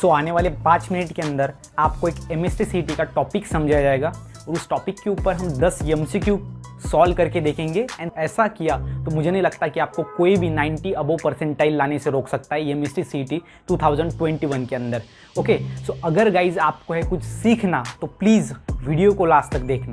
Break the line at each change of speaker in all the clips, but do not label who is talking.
सो आने वाले पाँच मिनट के अंदर आपको एक एम एस का टॉपिक समझाया जाएगा और उस टॉपिक के ऊपर हम 10 एम सॉल्व करके देखेंगे एंड ऐसा किया तो मुझे नहीं लगता कि आपको कोई भी 90 अबो परसेंटाइल लाने से रोक सकता है एम एस टी के अंदर ओके सो अगर गाइज आपको है कुछ सीखना तो प्लीज़ वीडियो को लास्ट तक देखना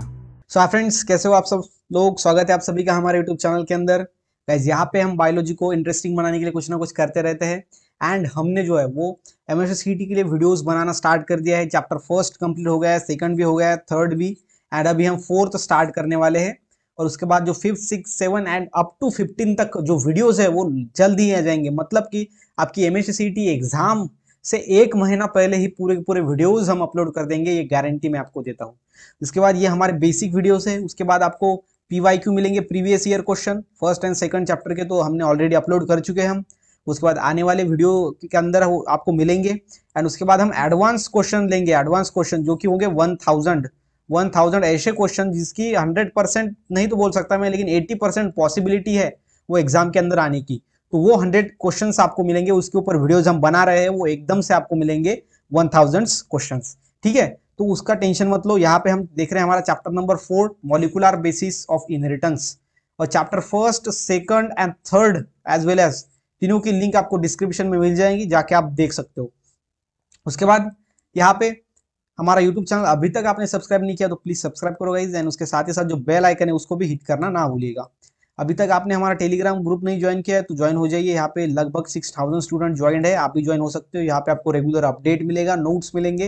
सो so, फ्रेंड्स कैसे हो आप सब लोग स्वागत है आप सभी का हमारे यूट्यूब चैनल के अंदर गाइज यहाँ पे हम बायोलॉजी को इंटरेस्टिंग बनाने के लिए कुछ ना कुछ करते रहते हैं एंड हमने जो है वो एम एस के लिए वीडियोस बनाना स्टार्ट कर दिया है चैप्टर फर्स्ट कंप्लीट हो गया है सेकंड भी हो गया है थर्ड भी एंड अभी हम फोर्थ स्टार्ट करने वाले हैं और उसके बाद जो fifth six seven and up to fifteen तक जो वीडियोस है वो जल्द ही आ जाएंगे मतलब कि आपकी एम एग्ज़ाम से एक महीना पहले ही पूरे के पूरे वीडियोज हम अपलोड कर देंगे ये गारंटी मैं आपको देता हूँ उसके बाद ये हमारे बेसिक वीडियोज है उसके बाद आपको पी मिलेंगे previous year question first and second chapter के तो हमने ऑलरेडी अपलोड कर चुके हैं हम उसके बाद आने वाले वीडियो के अंदर आपको मिलेंगे एंड उसके बाद हम एडवांस क्वेश्चन लेंगे एडवांस क्वेश्चन जो कि होंगे वन थाउजेंड वन थाउजेंड ऐसे क्वेश्चन जिसकी हंड्रेड परसेंट नहीं तो बोल सकता मैं लेकिन एट्टी परसेंट पॉसिबिलिटी है वो एग्जाम के अंदर आने की तो वो हंड्रेड क्वेश्चन आपको मिलेंगे उसके ऊपर वीडियोज हम बना रहे हैं वो एकदम से आपको मिलेंगे वन थाउजेंड क्वेश्चन ठीक है तो उसका टेंशन मत लो यहाँ पे हम देख रहे हैं हमारा chapter number four molecular basis of inheritance और chapter first second and third as well as तीनों की लिंक आपको डिस्क्रिप्शन में मिल जाएंगी जाके आप देख सकते हो उसके बाद यहाँ पे हमारा यूट्यूब चैनल अभी तक आपने सब्सक्राइब नहीं किया तो प्लीज़ सब्सक्राइब करो गाइज एंड उसके साथ ही साथ जो बेल आइकन है उसको भी हिट करना ना भूलिएगा अभी तक आपने हमारा टेलीग्राम ग्रुप नहीं ज्वाइन किया है तो ज्वाइन हो जाइए यहाँ पे लगभग सिक्स थाउजेंड स्टूडेंट ज्वाइन है आप भी ज्वाइन हो सकते हो यहाँ पे आपको रेगुलर अपडेट मिलेगा नोट्स मिलेंगे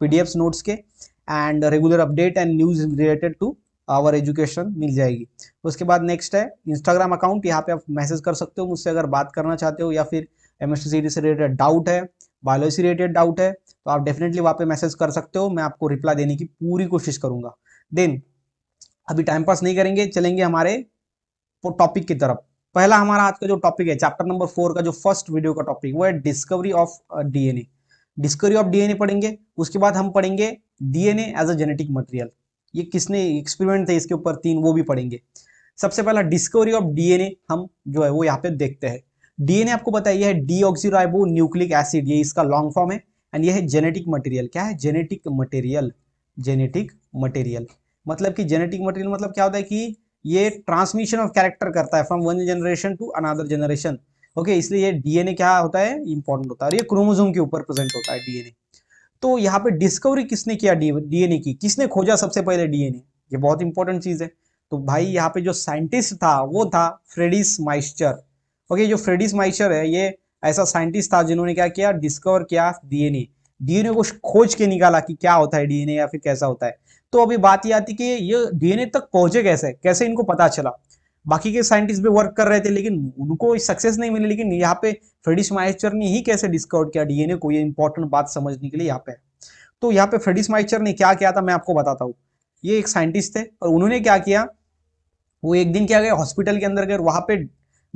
पीडीएफ नोट्स के and regular update and news related to our education मिल जाएगी उसके बाद नेक्स्ट है इंस्टाग्राम अकाउंट यहाँ पे आप मैसेज कर सकते हो मुझसे अगर बात करना चाहते हो या फिर एम एस से रिलेटेड डाउट है बायोलॉजी से रिलेटेड डाउट है तो आप डेफिनेटली वहाँ पे मैसेज कर सकते हो मैं आपको रिप्लाई देने की पूरी कोशिश करूंगा देन अभी टाइम पास नहीं करेंगे चलेंगे हमारे टॉपिक की तरफ पहला हमारा आज का जो टॉपिक है चैप्टर नंबर फोर का जो फर्स्ट वीडियो का टॉपिक वो है discovery of DNA discovery of DNA पढ़ेंगे उसके बाद हम पढ़ेंगे DNA as a genetic material ये किसने एक्सपेरिमेंट थे इसके ऊपर तीन वो भी पढ़ेंगे सबसे पहला डिस्कवरी ऑफ डीएनए हम जो है वो यहाँ पे देखते हैं डीएनए आपको बताइए है ऑक्सीराइबो न्यूक्लिक एसिड ये इसका लॉन्ग फॉर्म है एंड ये है जेनेटिक मटेरियल क्या है जेनेटिक मटेरियल जेनेटिक मटेरियल मतलब कि जेनेटिक मटेरियल मतलब क्या होता है कि ये ट्रांसमिशन ऑफ कैरेक्टर करता है from one generation to another generation okay इसलिए ये डीएनए क्या होता है इंपॉर्टेंट होता है और ये क्रोमोजोम के ऊपर प्रेजेंट होता है डीएनए तो यहाँ पे डिस्कवरी किसने किया डीएनए की किसने खोजा सबसे पहले डीएनए ये बहुत इंपॉर्टेंट चीज़ है तो भाई यहाँ पे जो साइंटिस्ट था वो था फ्रेडिस माइस्चर ओके जो फ्रेडिस माइस्टर है ये ऐसा साइंटिस्ट था जिन्होंने क्या किया डिस्कवर किया डीएनए डीएनए को खोज के निकाला कि क्या होता है डीएनए या फिर कैसा होता है तो अभी बात ये आती कि ये डीएनए तक पहुंचे कैसे कैसे इनको पता चला बाकी के साइंटिस्ट भी वर्क कर रहे थे लेकिन उनको सक्सेस नहीं मिली लेकिन यहाँ पे फ्रेडिस माइचर ने ही कैसे डिस्कवर किया डीएनए को ये इंपॉर्टेंट बात समझने के लिए यहाँ पे तो यहाँ पे फ्रेडिस माइचर ने क्या किया था मैं आपको बताता हूँ ये एक साइंटिस्ट थे और उन्होंने क्या किया वो एक दिन क्या गए हॉस्पिटल के अंदर गए वहां पे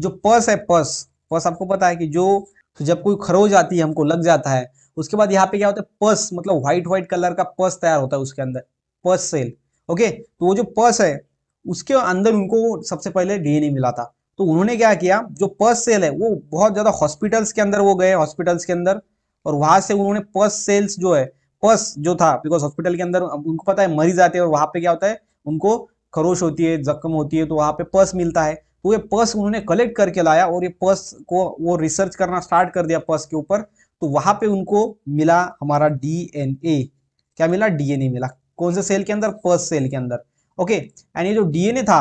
जो पर्स है पर्स पर्स आपको पता है कि जो जब कोई खरोज आती है हमको लग जाता है उसके बाद यहाँ पे क्या होता है पर्स मतलब व्हाइट व्हाइट कलर का पर्स तैयार होता है उसके अंदर पर्स सेल ओके तो वो जो पर्स है उसके अंदर उनको सबसे पहले डीएनए मिला था तो उन्होंने क्या किया जो पर्स सेल है वो बहुत ज़्यादा हॉस्पिटल्स के अंदर वो गए हॉस्पिटल्स के अंदर और वहां से उन्होंने पर्स सेल्स जो है पर्स जो था बिकॉज हॉस्पिटल के अंदर उनको पता है मरीज आते हैं और वहां पे क्या होता है उनको खरोश होती है जख्म होती है तो वहां पे पर्स मिलता है तो ये पर्स उन्होंने कलेक्ट करके लाया और ये पर्स को वो रिसर्च करना स्टार्ट कर दिया पर्स के ऊपर तो वहां पे उनको मिला हमारा डीएनए क्या मिला डीएनए मिला कौन से सेल के अंदर पर्स सेल के अंदर ओके एंड ये जो डीएनए था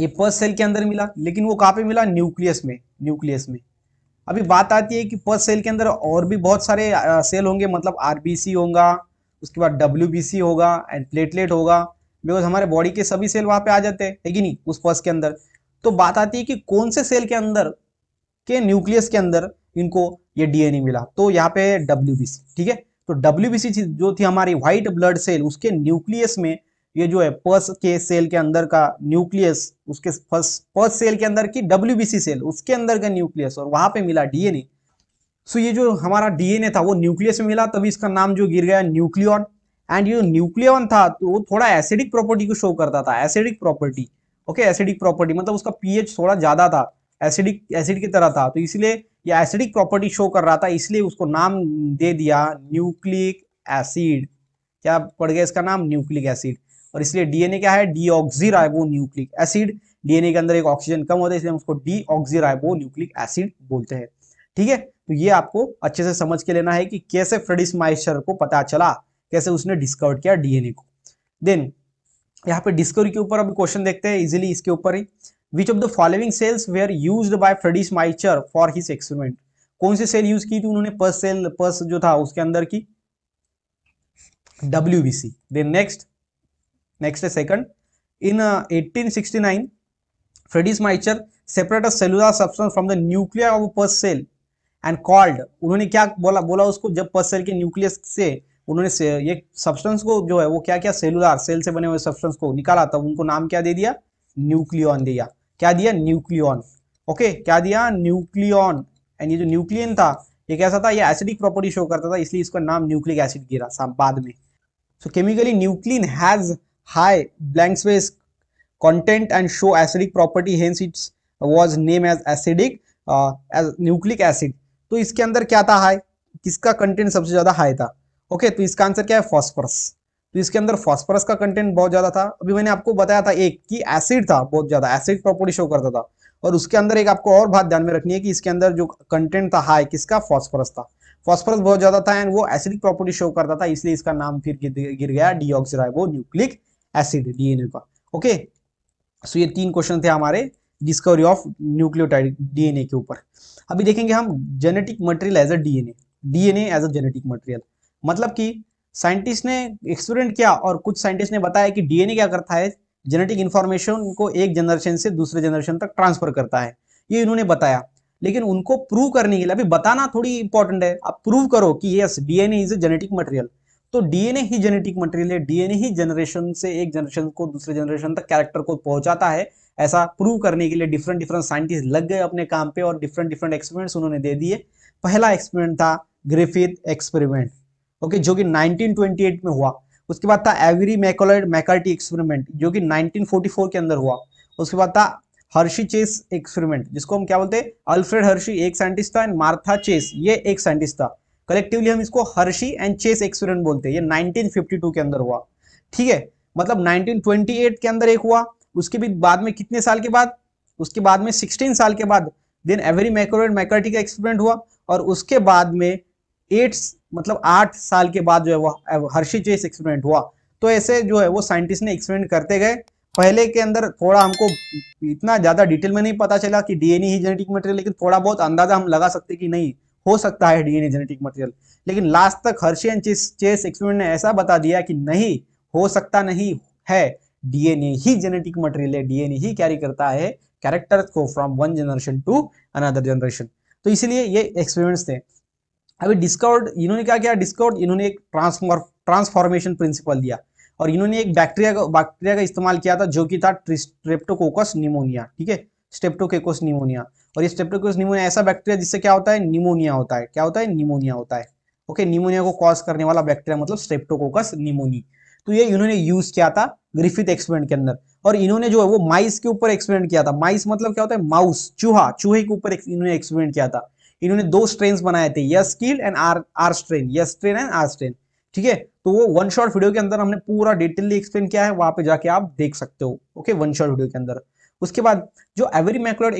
ये फर्स्ट सेल के अंदर मिला लेकिन वो कहाँ पे मिला न्यूक्लियस में न्यूक्लियस में अभी बात आती है कि फर्स्ट सेल के अंदर और भी बहुत सारे सेल होंगे मतलब आरबीसी होगा उसके बाद डब्ल्यू होगा एंड प्लेटलेट होगा बिकॉज हमारे बॉडी के सभी सेल वहाँ पे आ जाते हैं है कि नहीं उस फर्स्ट के अंदर तो बात आती है कि कौन से सेल के अंदर के न्यूक्लियस के अंदर इनको ये डीएनए मिला तो यहाँ पे डब्ल्यू ठीक है तो डब्ल्यू जो थी हमारी व्हाइट ब्लड सेल उसके न्यूक्लियस में ये जो है पर्स के सेल के अंदर का न्यूक्लियस उसके पर्स सेल के अंदर की सी सेल उसके अंदर का न्यूक्लियस और वहां पे मिला डीएनए सो ये जो हमारा डीएनए था वो न्यूक्लियस में मिला तभी इसका नाम जो गिर गया न्यूक्लियन एंड ये न्यूक्लियन था तो वो थोड़ा एसिडिक प्रॉपर्टी को शो करता था acidic property okay acidic property मतलब उसका पीएच थोड़ा ज्यादा था एसिडिक एसिड की तरह था तो इसलिए ये एसिडिक प्रॉपर्टी शो कर रहा था इसलिए उसको नाम दे दिया न्यूक्लिक एसिड क्या पड़ गया इसका नाम न्यूक्लिक एसिड और इसलिए डीएनए क्या है डीऑक्सीराइबो न्यूक्लिक एसिड डीएनए के अंदर एक ऑक्सीजन कम होता है इसलिए हम उसको डीऑक्सीराइबो न्यूक्लिक एसिड बोलते हैं ठीक है तो ये आपको अच्छे से समझ के लेना है कि कैसे फ्रेडिस माइशर को पता चला कैसे उसने डिस्कवर किया डीएनए को देन यहाँ पे डिस्कवरी के ऊपर अभी क्वेश्चन देखते हैं इजिली इसके ऊपर ही which of the following cells were used by Friedrich Miescher for his experiment कौन सी सेल यूज की थी उन्होंने पर्स सेल पर्स जो था उसके अंदर की W B C then next Next second in in uh, 1869, Friedrich Miescher separate cellular substance from the nuclear of pus cell and called उन्होंने क्या बोला बोला उसको जब पस सेल के न्यूक्लियस से उन्होंने ये सब्सटेंस को जो है वो क्या क्या सेलुलर सेल से बने हुए सब्सटेंस को निकाला था उनको नाम क्या दे दिया न्यूक्लियन दिया क्या दिया न्यूक्लियन ओके क्या दिया न्यूक्लियन एंड ये जो न्यूक्लियन था ये कैसा था ये एसिडिक प्रॉपर्टी शो करता था इसलिए इसका नाम न्यूक्लिक एसिड गिरा बाद में so chemically nuclein has high blank space content and show acidic property hence it was name as acidic uh, as nucleic acid तो इसके अंदर क्या था हाई किसका कंटेंट सबसे ज़्यादा हाई था ओके okay, तो इसका आंसर क्या है फॉस्फरस तो इसके अंदर फॉस्फरस का कंटेंट बहुत ज़्यादा था अभी मैंने आपको बताया था एक कि एसिड था बहुत ज़्यादा एसिड प्रॉपर्टी शो करता था और उसके अंदर एक आपको और बात ध्यान में रखनी है कि इसके अंदर जो कंटेंट था हाई किसका फॉस्फरस था फॉस्फरस बहुत ज़्यादा था एंड वो एसिडिक प्रॉपर्टी शो करता था इसलिए इसका नाम फिर गिर गया deoxyribonucleic acid DNA का ओके सो ये तीन क्वेश्चन थे हमारे डिस्कवरी ऑफ न्यूक्लियोटाइड डीएनए के ऊपर अभी देखेंगे हम genetic material as a DNA DNA as a genetic material मतलब कि साइंटिस्ट ने एक्सपेरिमेंट किया और कुछ साइंटिस्ट ने बताया कि डीएनए क्या करता है जेनेटिक इन्फॉर्मेशन को एक जनरेशन से दूसरे जनरेशन तक ट्रांसफर करता है ये इन्होंने बताया लेकिन उनको प्रूव करने के लिए अभी बताना थोड़ी इंपॉर्टेंट है आप प्रूव करो कि yes DNA is a genetic material तो डीएनए ही जेनेटिक मटेरियल है डीएनए ही जनरेशन से एक जनरेशन को दूसरे जनरेशन तक कैरेक्टर को पहुंचाता है ऐसा प्रूव करने के लिए डिफरेंट डिफरेंट साइंटिस्ट लग गए अपने काम पे और डिफरेंट डिफरेंट एक्सपेरिमेंट उन्होंने दे दिए पहला एक्सपेरिमेंट था ग्रेफिथ एक्सपेरिमेंट ओके जो कि नाइनटीन में हुआ उसके बाद था एवरी मैकोलाइड मैकार्टी एक्सपेरिमेंट जो कि 1944 के अंदर हुआ उसके बाद था हर्षी चेस एक्सपेरिमेंट जिसको हम क्या बोलते हैं अल्फ्रेड हर्षी एक साइंटिस्ट था एंड मार्था चेस ये एक साइंटिस्ट था कलेक्टिवली हम इसको हर्षी एंड चेस एक्सपेरिमेंट बोलते हैं ये 1952 के अंदर हुआ ठीक है मतलब 1928 के अंदर एक हुआ उसके भी बाद में कितने साल के बाद उसके बाद में 16 साल के बाद then Avery MacLeod and McCarty का एक्सपेरिमेंट हुआ और उसके बाद में एट मतलब आठ साल के बाद जो है वो हर्षी चेस एक्सपेरिमेंट हुआ तो ऐसे जो है वो साइंटिस्ट ने एक्सपेरिमेंट करते गए पहले के अंदर थोड़ा हमको इतना ज़्यादा डिटेल में नहीं पता चला कि डीएनए ही जेनेटिक मटेरियल लेकिन थोड़ा बहुत अंदाज़ा हम लगा सकते कि नहीं हो सकता है डीएनए जेनेटिक मटेरियल लेकिन लास्ट तक हर्षे एंड चेस एक्सपेरिमेंट ने ऐसा बता दिया कि नहीं हो सकता नहीं है डीएनए ही जेनेटिक मटेरियल है डीएनए ही कैरी करता है कैरेक्टर को from one generation to another generation तो इसलिए ये एक्सपेरिमेंट्स थे अभी डिस्कवर्ड इन्होंने क्या किया डिस्कवर्ड इन्होंने एक ट्रांसफॉर्म ट्रांसफॉर्मेशन प्रिंसिपल दिया और इन्होंने एक बैक्टीरिया का बैक्टीरिया का इस्तेमाल किया था जो कि था ट्रिस्ट्रेप्टोकोकस निमोनिया ठीक है स्टेप्टोकेकोस निमोनिया और ये स्टेप्टोकेकोस निमोनिया ऐसा बैक्टीरिया जिससे क्या होता है निमोनिया होता है क्या होता है निमोनिया होता है ओके निमोनिया को कॉज करने वाला बैक्टीरिया मतलब स्टेप्टोकोकस निमोनी तो ये इन्होंने यूज किया था ग्रिफिथ एक्सपेरिमेंट के अंदर और इन्होंने जो है वो माइस के ऊपर एक्सपेरिमेंट किया था माइस मतलब क्या होता है माउस चूहा चूहे के ऊपर इन्होंने एक्सपेरिमेंट किया था इन्होंने दो स्ट्रेन बनाए थे S kill and R R strain S strain and R strain ठीक है तो वो वन शॉट वीडियो के अंदर हमने पूरा डिटेलली एक्सप्लेन किया है वहां पे जाके आप देख सकते हो ओके वन शॉट वीडियो के अंदर उसके बाद जो एवरी मैक्रोड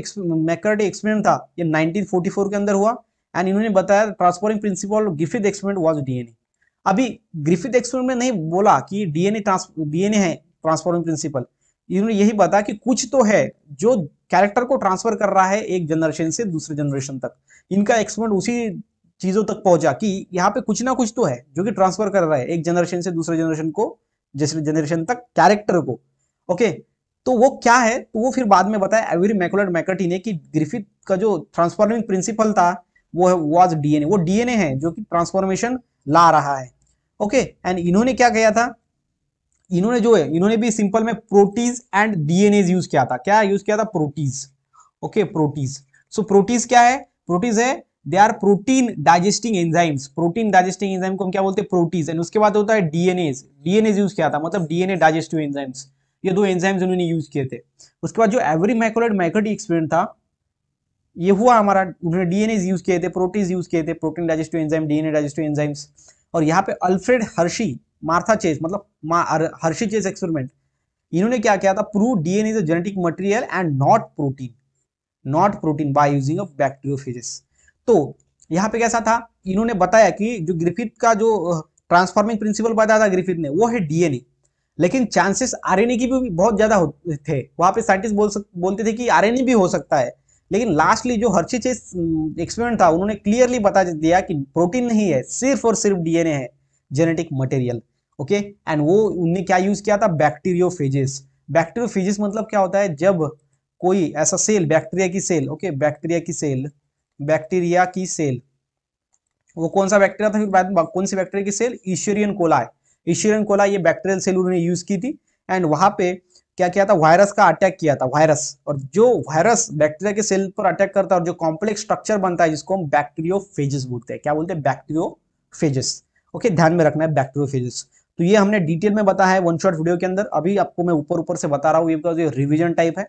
मैक्रोड एक्सपेरिमेंट था ये 1944 के अंदर हुआ एंड इन्होंने बताया transforming principle Griffith experiment was DNA अभी ग्रिफिथ एक्सपेरिमेंट में नहीं बोला कि डीएनए डीएनए है ट्रांसफॉर्मिंग प्रिंसिपल इन्होंने यही बताया कि कुछ तो है जो कैरेक्टर को ट्रांसफर कर रहा है एक जनरेशन से दूसरे जनरेशन तक इनका एक्सपेरिमेंट उसी चीजों तक पहुंचा कि यहाँ पे कुछ ना कुछ तो है जो कि ट्रांसफर कर रहा है एक जनरेशन से दूसरे जनरेशन को जैसे जनरेशन तक कैरेक्टर को ओके okay? तो वो क्या है तो वो फिर बाद में बताया एवरी मैकुलर मैकटी ने कि ग्रिफिथ का जो ट्रांसफॉर्मिंग प्रिंसिपल था वो है वॉज डीएनए वो डीएनए है जो कि ट्रांसफॉर्मेशन ला रहा है ओके एंड इन्होंने क्या किया था इन्होंने जो है इन्होंने भी सिंपल में प्रोटीज एंड डीएनए यूज किया था क्या यूज किया था protease okay protease so protease क्या है प्रोटीज है they are protein digesting enzymes protein digesting enzyme को हम क्या बोलते हैं प्रोटीज एंड उसके बाद होता है डीएनए डीएनए यूज किया था मतलब डीएनए डाइजेस्टिव एंजाइम्स ये दो एंजाइम्स उन्होंने यूज किए थे उसके बाद जो एवरी माइक्रोलाइट माइक्रोटी एक्सपेरिमेंट था ये हुआ हमारा उन्होंने डीएनए यूज किए थे प्रोटीन यूज किए थे protein digestive enzyme DNA digestive enzymes और यहाँ पे अल्फ्रेड हर्षी मार्था चेस मतलब हर्षी चेस एक्सपेरिमेंट इन्होंने क्या किया था prove DNA is a genetic material and not protein not protein by using of bacteriophages तो यहाँ पे कैसा था इन्होंने बताया कि जो ग्रिफिथ का जो ट्रांसफॉर्मिंग प्रिंसिपल बताया था ग्रिफिथ ने वो है डीएनए लेकिन चांसेस आरएनए की भी बहुत ज्यादा थे वहां पे साइंटिस्ट बोल सक, बोलते थे कि आरएनए भी हो सकता है लेकिन लास्टली जो हर्षी चेस एक्सपेरिमेंट था उन्होंने क्लियरली बता दिया कि प्रोटीन नहीं है सिर्फ और सिर्फ डीएनए है जेनेटिक मटेरियल ओके एंड वो उनने क्या यूज किया था बैक्टीरियो बैक्टीरियो फेजिस मतलब क्या होता है जब कोई ऐसा सेल बैक्टीरिया की सेल ओके okay, बैक्टीरिया की सेल बैक्टीरिया की सेल वो कौन सा बैक्टीरिया था फिर बाद कौन सी बैक्टीरिया की cell Escherichia coli Escherichia coli ये बैक्टेरियल सेल उन्होंने यूज की थी एंड वहां पे क्या किया था वायरस का अटैक किया था वायरस और जो वायरस बैक्टीरिया के सेल पर अटैक करता है और जो कॉम्प्लेक्स स्ट्रक्चर बनता है जिसको हम बैक्टीरियोफेजेस बोलते हैं क्या बोलते हैं बैक्टीरियोफेजेस ओके ध्यान में रखना है बैक्टीरियोफेजेस तो ये हमने डिटेल में बताया है वन शॉट वीडियो के अंदर अभी आपको मैं ऊपर ऊपर से बता रहा हूँ ये बिकॉज ये रिविजन टाइप है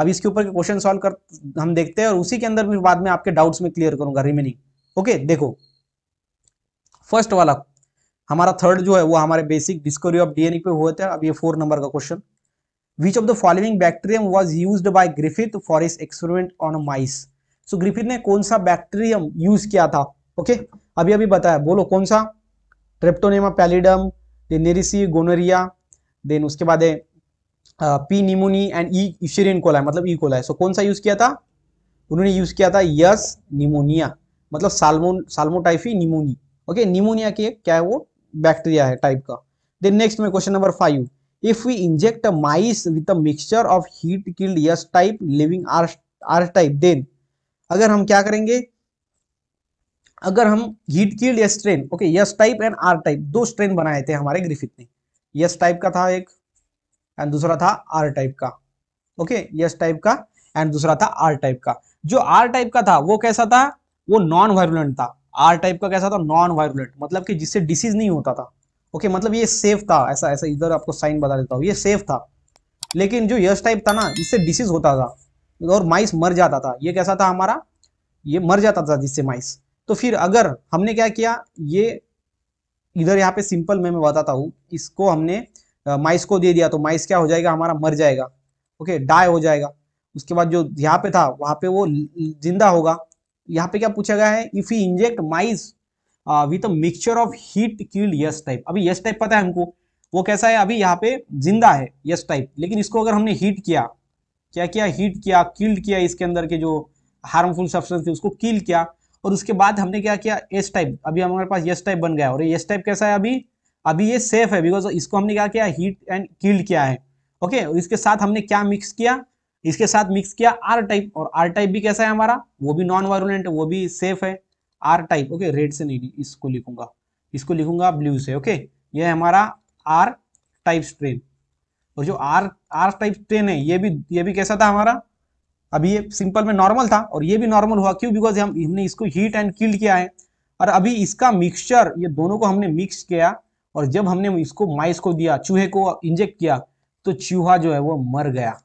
अब इसके ऊपर के क्वेश्चन सोल्व कर हम देखते हैं और उसी के अंदर भी बाद में आपके डाउट्स में क्लियर करूंगा रिमेनिंग ओके देखो फर्स्ट वाला हमारा थर्ड जो है वो हमारे बेसिक डिस्कवरी ऑफ डीएनए पे हुए थे अब ये फोर नंबर का question which of the following bacterium was used by Griffith for his experiment on mice so Griffith ने कौन सा बैक्टीरियम यूज किया था ओके okay? अभी अभी बताया बोलो कौन सा ट्रेप्टोनेमा पैलिडम देन नेरिसी गोनोरिया देन उसके बाद है P pneumoniae and E Escherichia coli मतलब ई कोला सो कौन सा यूज किया था उन्होंने यूज किया था यस निमोनिया मतलब Salmonella Salmonella typhi pneumoniae okay pneumonia के क्या है वो बैक्टीरिया है टाइप का देन नेक्स्ट में question number five if we inject a mice with a mixture of heat killed S type living R R type then अगर हम क्या करेंगे अगर हम heat killed S strain okay S type and R type दो strain बनाए थे हमारे ग्रिफिथ ने यस टाइप का था एक एंड दूसरा था आर टाइप का ओके यस टाइप का एंड दूसरा था आर टाइप का जो आर टाइप का था वो कैसा था वो नॉन वायरुलेंट था आर टाइप का कैसा था नॉन वायरुलेंट मतलब कि जिससे डिसीज नहीं होता था ओके मतलब ये सेफ था ऐसा ऐसा इधर आपको साइन बता देता हूँ ये सेफ था लेकिन जो यश टाइप था ना इससे डिसीज होता था और माइस मर जाता था ये कैसा था हमारा ये मर जाता था जिससे माइस तो फिर अगर हमने क्या किया ये इधर यहाँ पे सिंपल में मैं बताता हूँ इसको हमने माइस को दे दिया तो माइस क्या हो जाएगा हमारा मर जाएगा ओके डाई हो जाएगा उसके बाद जो यहाँ पे था वहाँ पे वो जिंदा होगा यहाँ पे क्या पूछा गया है if you inject mice with mixture of heat killed S type अभी यस टाइप पता है हमको वो कैसा है अभी यहाँ पे जिंदा है यस टाइप लेकिन इसको अगर हमने हीट किया क्या किया हीट किया किल्ड किया इसके अंदर के जो हार्मफुल सब्सटेंस थे उसको किल किया और उसके बाद हमने क्या किया एस टाइप अभी हमारे पास यस टाइप बन गया और यस टाइप कैसा है अभी अभी ये सेफ है बिकॉज इसको हमने क्या किया हीट एंड किल्ड किया है ओके और इसके साथ हमने क्या मिक्स किया इसके साथ मिक्स किया आर टाइप और आर टाइप भी कैसा है हमारा वो भी नॉन वायरोलेंट है वो भी सेफ है आर टाइप ओके रेड से नहीं इसको लिखूंगा इसको लिखूंगा ब्लू से ओके ये हमारा आर टाइप स्ट्रेन और जो आर आर टाइप स्ट्रेन है ये भी ये भी कैसा था हमारा अभी ये सिंपल में नॉर्मल था और ये भी नॉर्मल हुआ क्यों बिकॉज हम हमने इसको हीट एंड किल्ड किया है और अभी इसका मिक्सचर ये दोनों को हमने मिक्स किया और जब हमने इसको माइस को दिया चूहे को इंजेक्ट किया तो चूहा जो है वो मर गया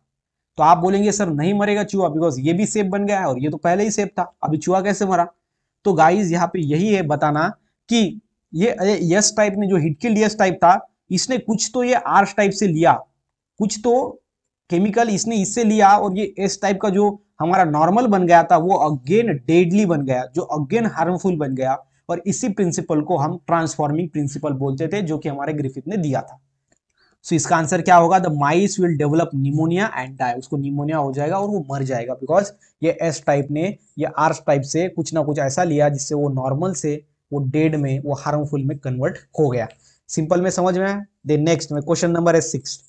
तो आप बोलेंगे सर नहीं मरेगा चूहा बिकॉज ये भी सेफ बन गया है और ये तो पहले ही सेफ था अभी चूहा कैसे मरा तो गाइज यहाँ पे यही है बताना कि ये यस टाइप ने जो हिटकिल यस टाइप था इसने कुछ तो ये आर्स टाइप से लिया कुछ तो केमिकल इसने इससे लिया और ये एस टाइप का जो हमारा नॉर्मल बन गया था वो अगेन डेडली बन गया जो अगेन हार्मफुल बन गया और इसी प्रिंसिपल को हम ट्रांसफॉर्मिंग प्रिंसिपल बोलते थे जो कि हमारे ग्रिफिथ ने दिया था सो so, इसका आंसर क्या होगा the mice will develop pneumonia and die उसको निमोनिया हो जाएगा और वो मर जाएगा बिकॉज ये एस टाइप ने या आर टाइप से कुछ ना कुछ ऐसा लिया जिससे वो नॉर्मल से वो डेड में वो हार्मफुल में कन्वर्ट हो गया सिंपल में समझ में दे नेक्स्ट में क्वेश्चन नंबर है six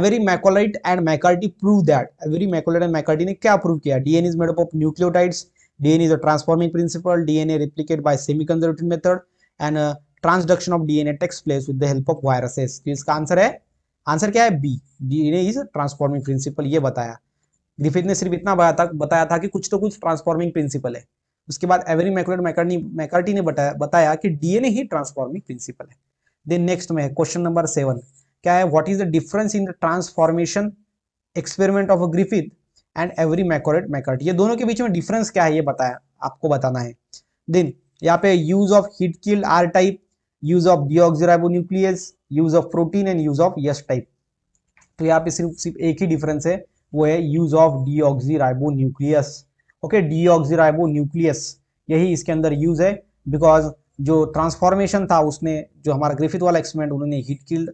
Avery MacLeod and McCarty prove that Avery MacLeod and McCarty ने क्या प्रूव किया DNA is made up of nucleotides DNA is a transforming principle DNA replicate by conservative method and transduction of DNA takes place with the help of viruses तो इसका answer है answer क्या है B D ने इस transforming principle ये बताया Griffith ने सिर्फ इतना बताया था बताया था कि कुछ तो कुछ ट्रांसफॉर्मिंग प्रिंसिपल है उसके बाद एवरी मैकुलेट मैकर्टी मैकर्टी ने बताया बताया कि डीएनए ही ट्रांसफॉर्मिंग प्रिंसिपल है देन नेक्स्ट में है क्वेश्चन नंबर सेवन क्या है what is the difference in the transformation experiment of Griffith and Avery MacLeod McCarty ये दोनों के बीच में डिफरेंस क्या है ये बताया आपको बताना है देन यहाँ पे use of heat kill R type use of deoxyribonucleus use of protein and use of S type तो यहाँ पे सिर्फ सिर्फ एक ही डिफरेंस है वो है use of deoxyribonuclease okay deoxyribonuclease यही इसके अंदर यूज है बिकॉज जो ट्रांसफॉर्मेशन था उसने जो हमारा ग्रिफिथ वाला एक्सपेरिमेंट उन्होंने heat killed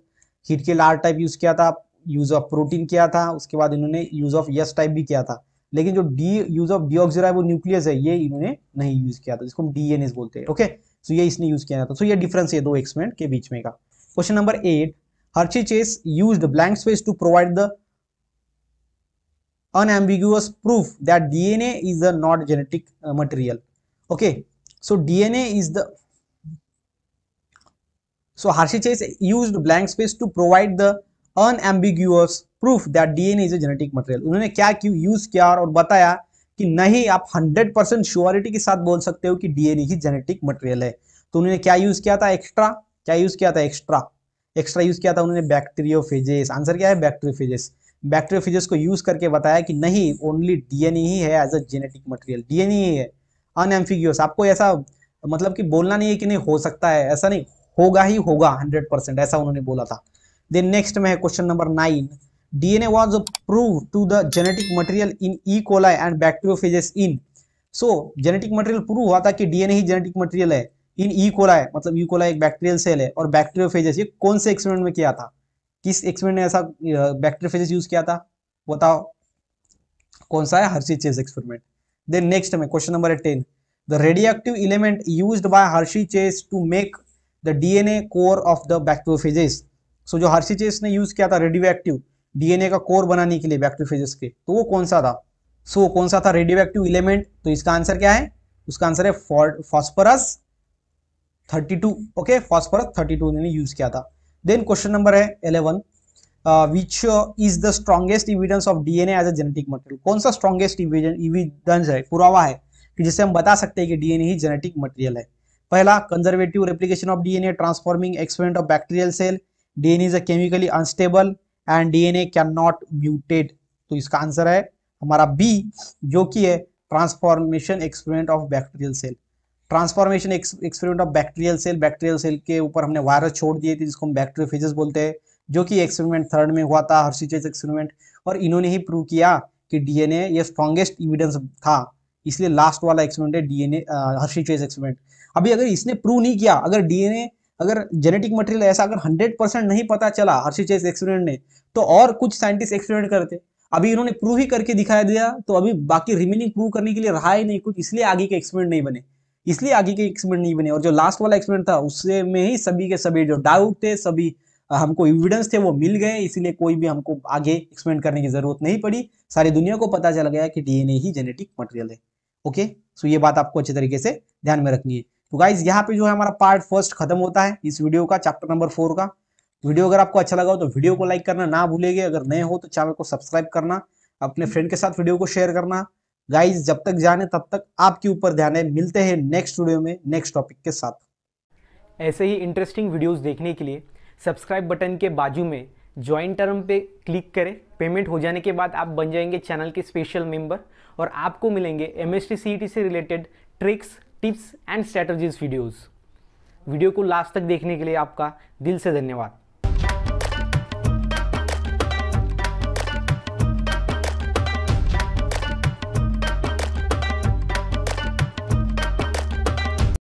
heat killed R type use किया था यूज ऑफ प्रोटीन किया था उसके बाद इन्होंने यूज ऑफ यस टाइप भी किया था लेकिन जो D use of deoxyribonuclease nucleus है ये इन्होंने नहीं यूज किया था जिसको हम डीएनएस बोलते हैं ओके okay? सो ये इसने यूज किया था सो तो ये डिफरेंस है दो एक्सपेरिमेंट के बीच में का question number eight Hershey Chase use blank space to provide the unambiguous proof that DNA is the not genetic material okay so DNA is the so Hershey Chase use blank space to provide the unambiguous proof that DNA is a genetic material उन्होंने क्या क्यों use किया और बताया कि नहीं आप 100 percent surety के साथ बोल सकते हो कि डीएनए ही जेनेटिक मटेरियल है तो उन्होंने क्या यूज किया था एक्स्ट्रा क्या यूज किया था एक्स्ट्रा एक्स्ट्रा यूज किया था उन्होंने बैक्टीरियो आंसर क्या है बैक्टीरियो बैक्टीरियोफेजेस को यूज करके बताया कि नहीं ओनली डीएनए ही है as a genetic material DNA ही है अनएम्फिग्यूस आपको ऐसा मतलब कि बोलना नहीं है कि नहीं हो सकता है ऐसा नहीं होगा ही होगा हंड्रेड परसेंट ऐसा उन्होंने बोला था देन नेक्स्ट में है question number nine DNA was proved to the genetic material in E. coli and bacteriophages in. So so, genetic material prove हुआ था कि डीएनए ही जेनेटिक मटेरियल है इन ई e. कोला है मतलब ई e. कोला एक बैक्टीरियल सेल है और बैक्टीरियोफेजेस ये कौन से एक्सपेरिमेंट में किया था किस एक्सपेरिमेंट ने ऐसा बैक्टीरियोफेजेस यूज किया था बताओ कौन सा है Hershey Chase experiment then next में क्वेश्चन नंबर है ten the radioactive element use by Hershey Chase to make the DNA core of the bacteriophages so जो हर्षी चेज ने यूज किया था रेडियो एक्टिव डीएनए का कोर बनाने के लिए फेजेस के तो वो कौन सा था सो so, कौन सा था रेडियो एक्टिव एलिमेंट तो इसका आंसर क्या है उसका आंसर है फॉस्फोरस 32 ओके फॉस्फोरस 32 ने यूज किया था देन क्वेश्चन नंबर है 11 which is the strongest evidence of DNA as a genetic material कौन सा स्ट्रॉन्गेस्ट इविडेंस है पुरावा है कि जिससे हम बता सकते हैं कि डीएनए ही जेनेटिक मटेरियल है पहला conservative replication of DNA transforming experiment of bacterial cell DNA is a chemically unstable and DNA can not mutated तो इसका आंसर है हमारा बी जो कि है transformation experiment of bacterial cell transformation experiment of bacterial cell bacterial cell के ऊपर हमने वायरस छोड़ दिए थे जिसको हम बैक्टीरियोफेजेस बोलते हैं जो कि एक्सपेरिमेंट थर्ड में हुआ था हर्सिचेज एक्सपेरिमेंट और इन्होंने ही प्रूव किया कि डीएनए ये स्ट्रॉन्गेस्ट इविडेंस था इसलिए लास्ट वाला एक्सपेरिमेंट है डीएनए हर्सिचेज एक्सपेरिमेंट अभी अगर इसने प्रूव नहीं किया अगर डीएनए अगर जेनेटिक मटेरियल ऐसा अगर 100 परसेंट नहीं पता चला हर्षी चेस एक्सपेरिमेंट ने तो और कुछ साइंटिस्ट एक्सपेरिमेंट करते अभी इन्होंने प्रूव ही करके दिखाया दिया तो अभी बाकी रिमेनिंग प्रूव करने के लिए रहा ही नहीं कुछ इसलिए आगे के एक्सपेरिमेंट नहीं बने इसलिए आगे के एक्सपेरिमेंट नहीं बने और जो लास्ट वाला एक्सपेरिमेंट था उससे में ही सभी के सभी जो डाउट थे सभी हमको एविडेंस थे वो मिल गए इसलिए कोई भी हमको आगे एक्सपेरिमेंट करने की जरूरत नहीं पड़ी सारी दुनिया को पता चल गया कि डीएनए ही जेनेटिक मटेरियल है ओके सो ये बात आपको अच्छे तरीके से ध्यान में रखनी है तो गाइज यहाँ पे जो है हमारा पार्ट फर्स्ट खत्म होता है इस वीडियो का चैप्टर नंबर फोर का वीडियो अगर आपको अच्छा लगा हो तो वीडियो को लाइक करना ना भूलेंगे अगर नए हो तो चैनल को सब्सक्राइब करना अपने फ्रेंड हम्म। के साथ वीडियो को शेयर करना गाइज जब तक जाने तब तक आपके ऊपर ध्यान है मिलते हैं नेक्स्ट वीडियो में नेक्स्ट टॉपिक के साथ ऐसे ही इंटरेस्टिंग वीडियोज देखने के लिए सब्सक्राइब बटन के बाजू में ज्वाइन टर्म पे क्लिक करें पेमेंट हो जाने के बाद आप बन जाएंगे चैनल के स्पेशल मेंबर और आपको मिलेंगे एम एस e से related tricks tips and strategies videos video को लास्ट तक देखने के लिए आपका दिल से धन्यवाद